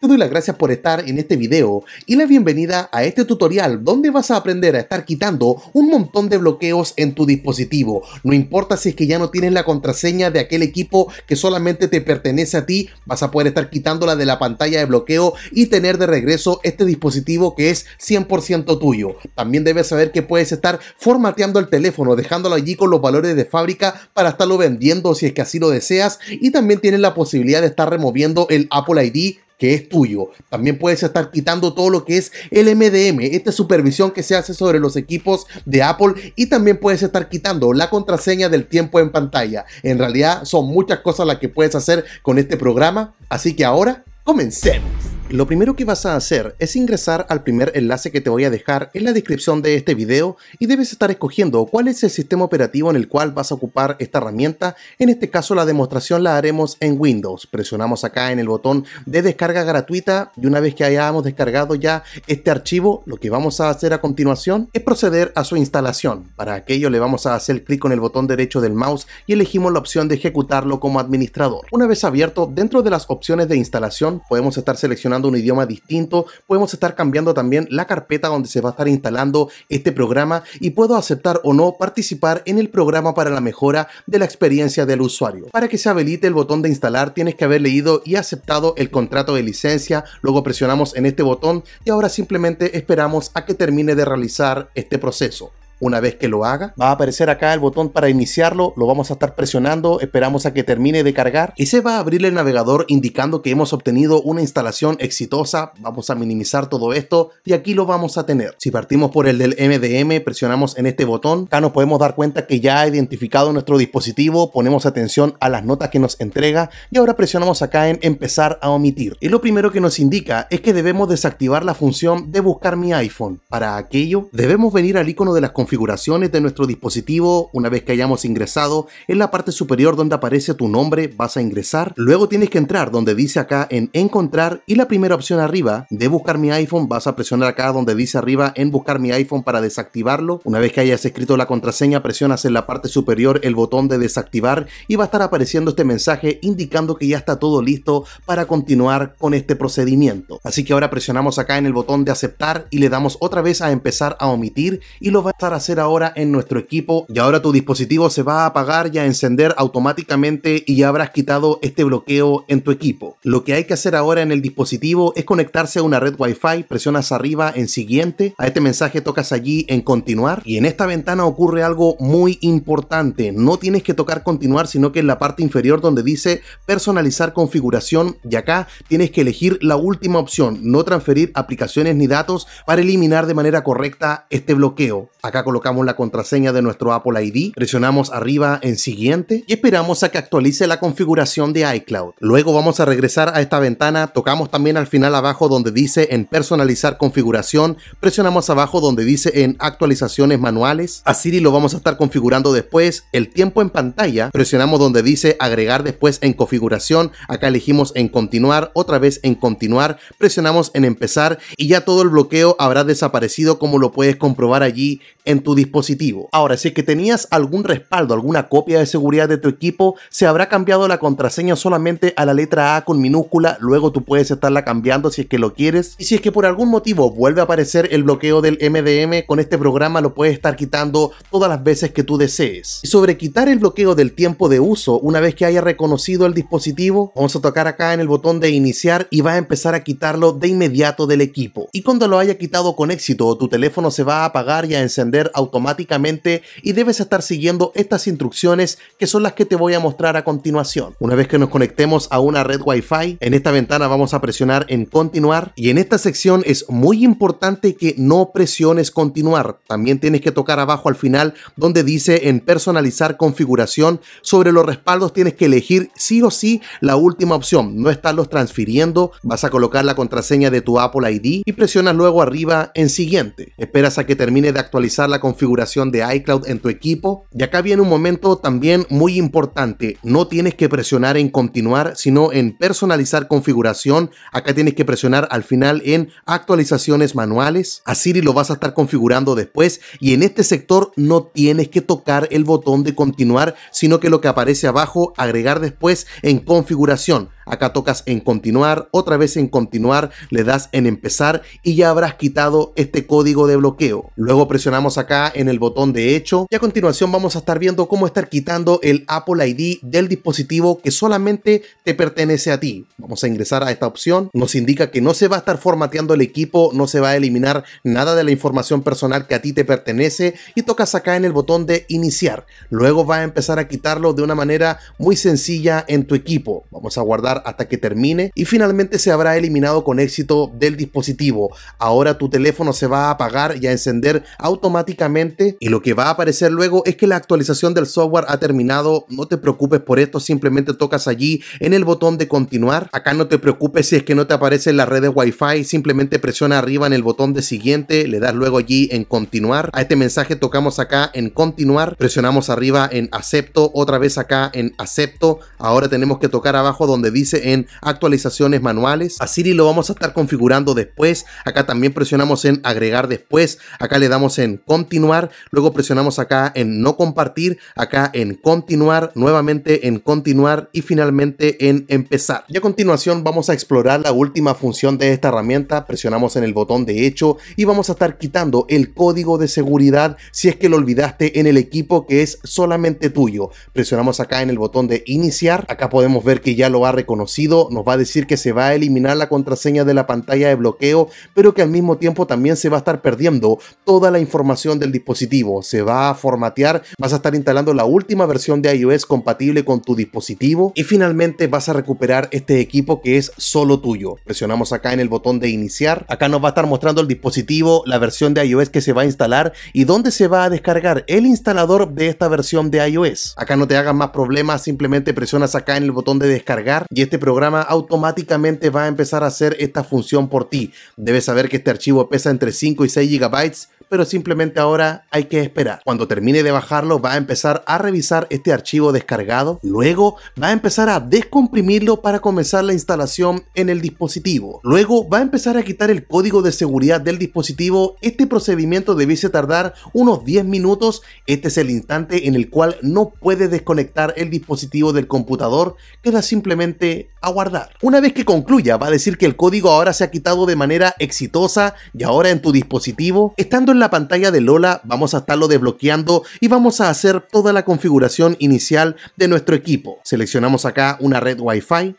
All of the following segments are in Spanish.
te doy las gracias por estar en este video y la bienvenida a este tutorial donde vas a aprender a estar quitando un montón de bloqueos en tu dispositivo. No importa si es que ya no tienes la contraseña de aquel equipo que solamente te pertenece a ti, vas a poder estar quitándola de la pantalla de bloqueo y tener de regreso este dispositivo que es 100% tuyo. También debes saber que puedes estar formateando el teléfono, dejándolo allí con los valores de fábrica para estarlo vendiendo si es que así lo deseas y también tienes la posibilidad de estar removiendo el Apple ID que es tuyo. También puedes estar quitando todo lo que es el MDM, esta supervisión que se hace sobre los equipos de Apple y también puedes estar quitando la contraseña del tiempo en pantalla. En realidad son muchas cosas las que puedes hacer con este programa, así que ahora comencemos. Lo primero que vas a hacer es ingresar al primer enlace que te voy a dejar en la descripción de este video y debes estar escogiendo cuál es el sistema operativo en el cual vas a ocupar esta herramienta. En este caso la demostración la haremos en Windows. Presionamos acá en el botón de descarga gratuita y una vez que hayamos descargado ya este archivo, lo que vamos a hacer a continuación es proceder a su instalación. Para aquello le vamos a hacer clic con el botón derecho del mouse y elegimos la opción de ejecutarlo como administrador. Una vez abierto, dentro de las opciones de instalación podemos estar seleccionando un idioma distinto, podemos estar cambiando también la carpeta donde se va a estar instalando este programa y puedo aceptar o no participar en el programa para la mejora de la experiencia del usuario. Para que se habilite el botón de instalar tienes que haber leído y aceptado el contrato de licencia, luego presionamos en este botón y ahora simplemente esperamos a que termine de realizar este proceso. Una vez que lo haga, va a aparecer acá el botón para iniciarlo, lo vamos a estar presionando, esperamos a que termine de cargar y se va a abrir el navegador indicando que hemos obtenido una instalación exitosa, vamos a minimizar todo esto y aquí lo vamos a tener. Si partimos por el del MDM, presionamos en este botón, acá nos podemos dar cuenta que ya ha identificado nuestro dispositivo, ponemos atención a las notas que nos entrega y ahora presionamos acá en empezar a omitir. Y lo primero que nos indica es que debemos desactivar la función de buscar mi iPhone. Para aquello, debemos venir al icono de las configuraciones de nuestro dispositivo, una vez que hayamos ingresado, en la parte superior donde aparece tu nombre vas a ingresar. Luego tienes que entrar donde dice acá en encontrar y la primera opción arriba de buscar mi iPhone vas a presionar acá donde dice arriba en buscar mi iPhone para desactivarlo. Una vez que hayas escrito la contraseña presionas en la parte superior el botón de desactivar y va a estar apareciendo este mensaje indicando que ya está todo listo para continuar con este procedimiento. Así que ahora presionamos acá en el botón de aceptar y le damos otra vez a empezar a omitir y lo va a estar hacer ahora en nuestro equipo y ahora tu dispositivo se va a apagar y a encender automáticamente y ya habrás quitado este bloqueo en tu equipo. Lo que hay que hacer ahora en el dispositivo es conectarse a una red wifi, presionas arriba en siguiente, a este mensaje tocas allí en continuar y en esta ventana ocurre algo muy importante, no tienes que tocar continuar sino que en la parte inferior donde dice personalizar configuración y acá tienes que elegir la última opción, no transferir aplicaciones ni datos para eliminar de manera correcta este bloqueo. Acá colocamos la contraseña de nuestro Apple ID, presionamos arriba en siguiente y esperamos a que actualice la configuración de iCloud. Luego vamos a regresar a esta ventana, tocamos también al final abajo donde dice en personalizar configuración, presionamos abajo donde dice en actualizaciones manuales, a Siri lo vamos a estar configurando después, el tiempo en pantalla, presionamos donde dice agregar después en configuración, acá elegimos en continuar, otra vez en continuar, presionamos en empezar y ya todo el bloqueo habrá desaparecido como lo puedes comprobar allí en tu dispositivo. Ahora, si es que tenías algún respaldo, alguna copia de seguridad de tu equipo, se habrá cambiado la contraseña solamente a la letra A con minúscula, luego tú puedes estarla cambiando si es que lo quieres. Y si es que por algún motivo vuelve a aparecer el bloqueo del MDM, con este programa lo puedes estar quitando todas las veces que tú desees. Y sobre quitar el bloqueo del tiempo de uso, una vez que haya reconocido el dispositivo, vamos a tocar acá en el botón de iniciar y va a empezar a quitarlo de inmediato del equipo. Y cuando lo haya quitado con éxito, tu teléfono se va a apagar y a encender automáticamente y debes estar siguiendo estas instrucciones que son las que te voy a mostrar a continuación. Una vez que nos conectemos a una red Wi-Fi, en esta ventana vamos a presionar en continuar y en esta sección es muy importante que no presiones continuar. También tienes que tocar abajo al final donde dice en personalizar configuración. Sobre los respaldos tienes que elegir sí o sí la última opción, no estarlos transfiriendo. Vas a colocar la contraseña de tu Apple ID y presionas luego arriba en siguiente. Esperas a que termine de actualizar la configuración de iCloud en tu equipo. Y acá viene un momento también muy importante. No tienes que presionar en continuar, sino en personalizar configuración. Acá tienes que presionar al final en actualizaciones manuales. así Siri lo vas a estar configurando después. Y en este sector no tienes que tocar el botón de continuar, sino que lo que aparece abajo, agregar después en configuración. Acá tocas en continuar, otra vez en continuar, le das en empezar y ya habrás quitado este código de bloqueo. Luego presionamos acá en el botón de hecho y a continuación vamos a estar viendo cómo estar quitando el Apple ID del dispositivo que solamente te pertenece a ti. Vamos a ingresar a esta opción, nos indica que no se va a estar formateando el equipo, no se va a eliminar nada de la información personal que a ti te pertenece y tocas acá en el botón de iniciar. Luego va a empezar a quitarlo de una manera muy sencilla en tu equipo. Vamos a guardar hasta que termine y finalmente se habrá eliminado con éxito del dispositivo. Ahora tu teléfono se va a apagar y a encender automáticamente y lo que va a aparecer luego es que la actualización del software ha terminado. No te preocupes por esto, simplemente tocas allí en el botón de continuar. Acá no te preocupes si es que no te aparece la red de Wi-Fi, simplemente presiona arriba en el botón de siguiente, le das luego allí en continuar. A este mensaje tocamos acá en continuar, presionamos arriba en acepto, otra vez acá en acepto. Ahora tenemos que tocar abajo donde dice en actualizaciones manuales. A Siri lo vamos a estar configurando después. Acá también presionamos en agregar después. Acá le damos en continuar. Luego presionamos acá en no compartir. Acá en continuar. Nuevamente en continuar. Y finalmente en empezar. Y a continuación vamos a explorar la última función de esta herramienta. Presionamos en el botón de hecho y vamos a estar quitando el código de seguridad si es que lo olvidaste en el equipo que es solamente tuyo. Presionamos acá en el botón de iniciar. Acá podemos ver que ya lo va a nos va a decir que se va a eliminar la contraseña de la pantalla de bloqueo, pero que al mismo tiempo también se va a estar perdiendo toda la información del dispositivo. Se va a formatear, vas a estar instalando la última versión de iOS compatible con tu dispositivo y finalmente vas a recuperar este equipo que es solo tuyo. Presionamos acá en el botón de iniciar. Acá nos va a estar mostrando el dispositivo, la versión de iOS que se va a instalar y dónde se va a descargar el instalador de esta versión de iOS. Acá no te hagas más problemas, simplemente presionas acá en el botón de descargar y este programa automáticamente va a empezar a hacer esta función por ti. Debes saber que este archivo pesa entre 5 y 6 gigabytes pero simplemente ahora hay que esperar. Cuando termine de bajarlo va a empezar a revisar este archivo descargado, luego va a empezar a descomprimirlo para comenzar la instalación en el dispositivo, luego va a empezar a quitar el código de seguridad del dispositivo, este procedimiento debiese tardar unos 10 minutos, este es el instante en el cual no puedes desconectar el dispositivo del computador, queda simplemente a guardar. Una vez que concluya va a decir que el código ahora se ha quitado de manera exitosa y ahora en tu dispositivo, estando la pantalla de Lola vamos a estarlo desbloqueando y vamos a hacer toda la configuración inicial de nuestro equipo. Seleccionamos acá una red Wi-Fi.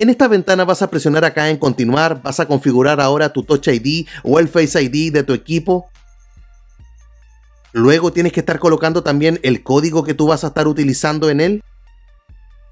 En esta ventana vas a presionar acá en continuar, vas a configurar ahora tu Touch ID o el Face ID de tu equipo. Luego tienes que estar colocando también el código que tú vas a estar utilizando en él.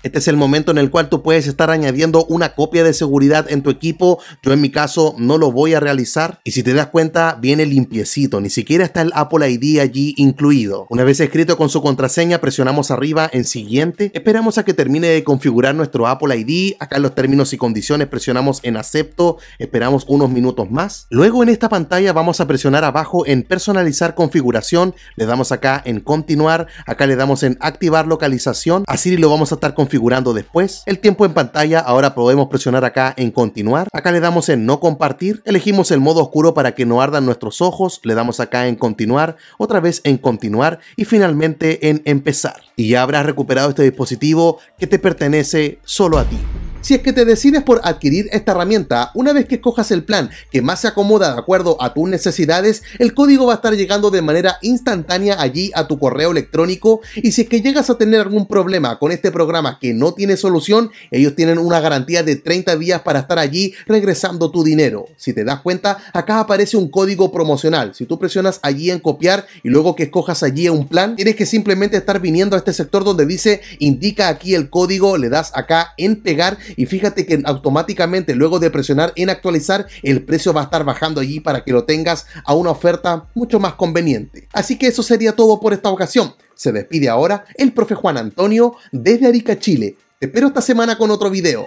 Este es el momento en el cual tú puedes estar añadiendo una copia de seguridad en tu equipo. Yo en mi caso no lo voy a realizar. Y si te das cuenta, viene limpiecito. Ni siquiera está el Apple ID allí incluido. Una vez escrito con su contraseña, presionamos arriba en siguiente. Esperamos a que termine de configurar nuestro Apple ID. Acá en los términos y condiciones presionamos en acepto. Esperamos unos minutos más. Luego en esta pantalla vamos a presionar abajo en personalizar configuración. Le damos acá en continuar. Acá le damos en activar localización. Así lo vamos a estar configurando configurando después. El tiempo en pantalla, ahora podemos presionar acá en continuar. Acá le damos en no compartir. Elegimos el modo oscuro para que no ardan nuestros ojos. Le damos acá en continuar. Otra vez en continuar. Y finalmente en empezar. Y ya habrás recuperado este dispositivo que te pertenece solo a ti. Si es que te decides por adquirir esta herramienta, una vez que escojas el plan que más se acomoda de acuerdo a tus necesidades, el código va a estar llegando de manera instantánea allí a tu correo electrónico y si es que llegas a tener algún problema con este programa que no tiene solución, ellos tienen una garantía de 30 días para estar allí regresando tu dinero. Si te das cuenta, acá aparece un código promocional. Si tú presionas allí en copiar y luego que escojas allí un plan, tienes que simplemente estar viniendo a este sector donde dice indica aquí el código, le das acá en pegar y fíjate que automáticamente luego de presionar en actualizar, el precio va a estar bajando allí para que lo tengas a una oferta mucho más conveniente. Así que eso sería todo por esta ocasión. Se despide ahora el profe Juan Antonio desde Arica, Chile. Te espero esta semana con otro video.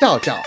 Chao, chao.